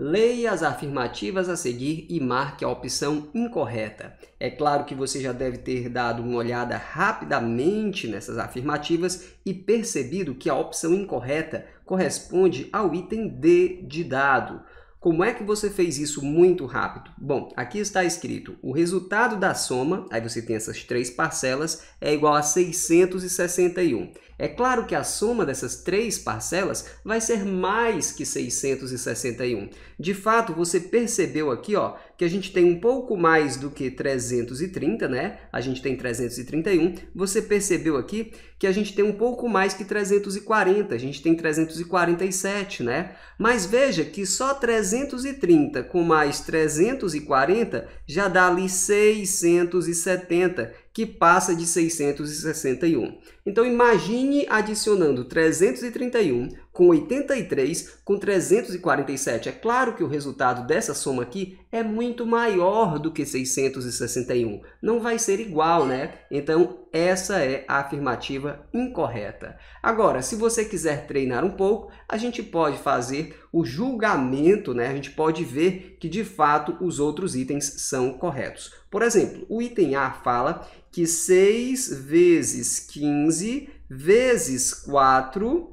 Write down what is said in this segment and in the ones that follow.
Leia as afirmativas a seguir e marque a opção incorreta. É claro que você já deve ter dado uma olhada rapidamente nessas afirmativas e percebido que a opção incorreta corresponde ao item D de dado. Como é que você fez isso muito rápido? Bom, aqui está escrito, o resultado da soma, aí você tem essas três parcelas, é igual a 661. É claro que a soma dessas três parcelas vai ser mais que 661. De fato, você percebeu aqui ó, que a gente tem um pouco mais do que 330, né? A gente tem 331. Você percebeu aqui que a gente tem um pouco mais que 340, a gente tem 347, né? Mas veja que só 330 com mais 340 já dá ali 670, que passa de 661. Então imagine adicionando 331 com 83 com 347. É claro que o resultado dessa soma aqui é muito maior do que 661. Não vai ser igual, né? Então essa é a afirmativa incorreta. Agora, se você quiser treinar um pouco, a gente pode fazer o julgamento, né? A gente pode ver que de fato os outros itens são corretos. Por exemplo, o item A fala que 6 vezes 15 vezes 4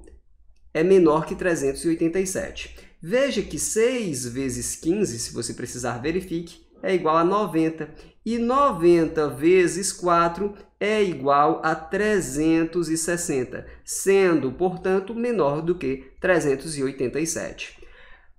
é menor que 387. Veja que 6 vezes 15, se você precisar, verifique, é igual a 90. E 90 vezes 4 é igual a 360, sendo, portanto, menor do que 387.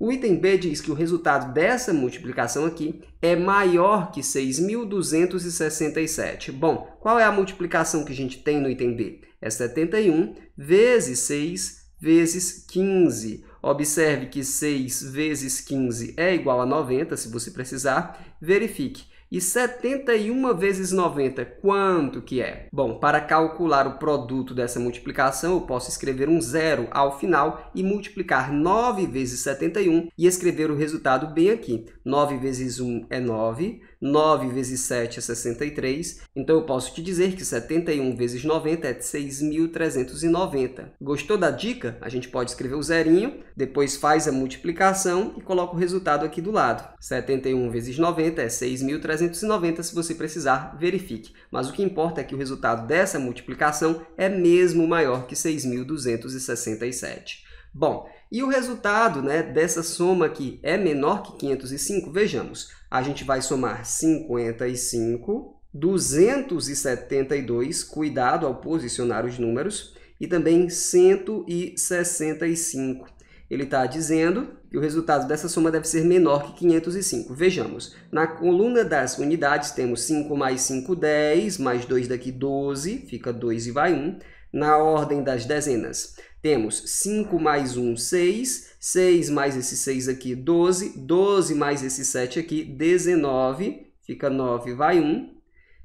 O item B diz que o resultado dessa multiplicação aqui é maior que 6.267. Bom, qual é a multiplicação que a gente tem no item B? É 71 vezes 6 vezes 15. Observe que 6 vezes 15 é igual a 90, se você precisar. Verifique. E 71 vezes 90, quanto que é? Bom, para calcular o produto dessa multiplicação, eu posso escrever um zero ao final e multiplicar 9 vezes 71 e escrever o resultado bem aqui. 9 vezes 1 é 9, 9 vezes 7 é 63, então eu posso te dizer que 71 vezes 90 é 6.390. Gostou da dica? A gente pode escrever o zerinho, depois faz a multiplicação e coloca o resultado aqui do lado. 71 vezes 90 é 6.390. 390 se você precisar, verifique. Mas o que importa é que o resultado dessa multiplicação é mesmo maior que 6.267. Bom, e o resultado né, dessa soma aqui é menor que 505? Vejamos, a gente vai somar 55, 272, cuidado ao posicionar os números, e também 165. Ele está dizendo que o resultado dessa soma deve ser menor que 505. Vejamos, na coluna das unidades temos 5 mais 5, 10, mais 2 daqui 12, fica 2 e vai 1. Na ordem das dezenas, temos 5 mais 1, 6, 6 mais esse 6 aqui, 12, 12 mais esse 7 aqui, 19, fica 9 vai 1.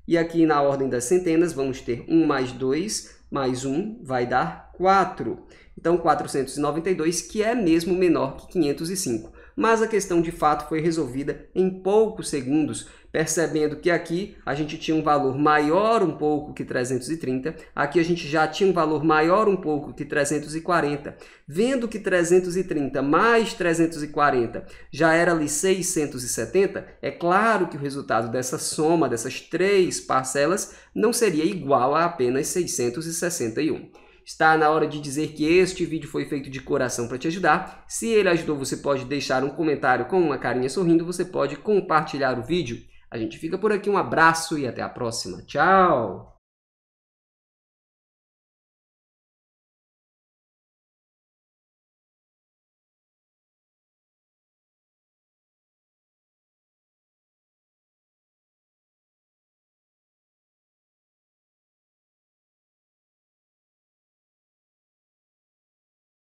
E aqui na ordem das centenas, vamos ter 1 mais 2, mais 1 vai dar 4. Então 492, que é mesmo menor que 505. Mas a questão de fato foi resolvida em poucos segundos, percebendo que aqui a gente tinha um valor maior um pouco que 330, aqui a gente já tinha um valor maior um pouco que 340. Vendo que 330 mais 340 já era ali 670, é claro que o resultado dessa soma, dessas três parcelas, não seria igual a apenas 661 está na hora de dizer que este vídeo foi feito de coração para te ajudar. Se ele ajudou, você pode deixar um comentário com uma carinha sorrindo, você pode compartilhar o vídeo. A gente fica por aqui, um abraço e até a próxima. Tchau!